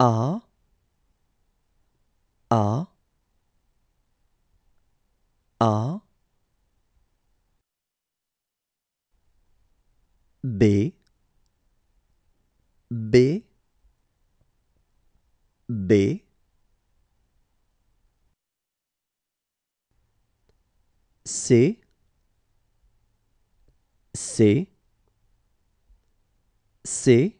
A A A B B B C C C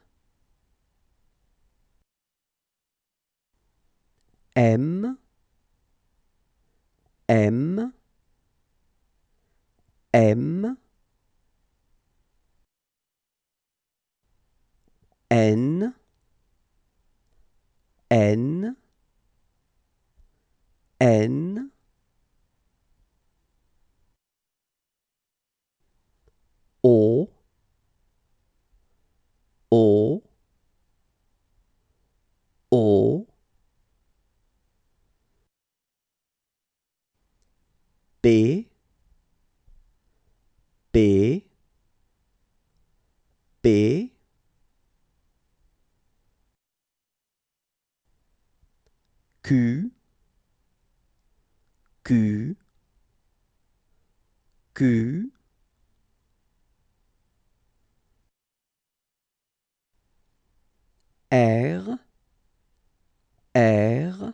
M, M, M, N, N, N, B B B Q Q Q R R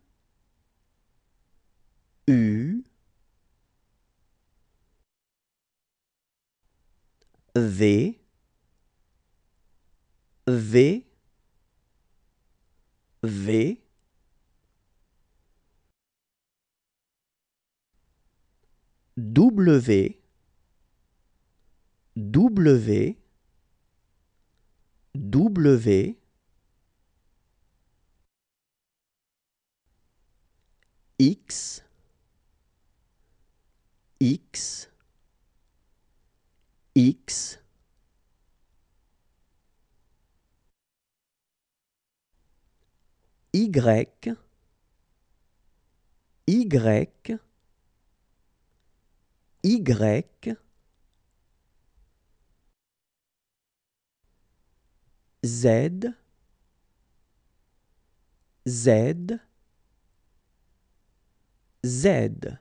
V V V W W W X X x y y y z z z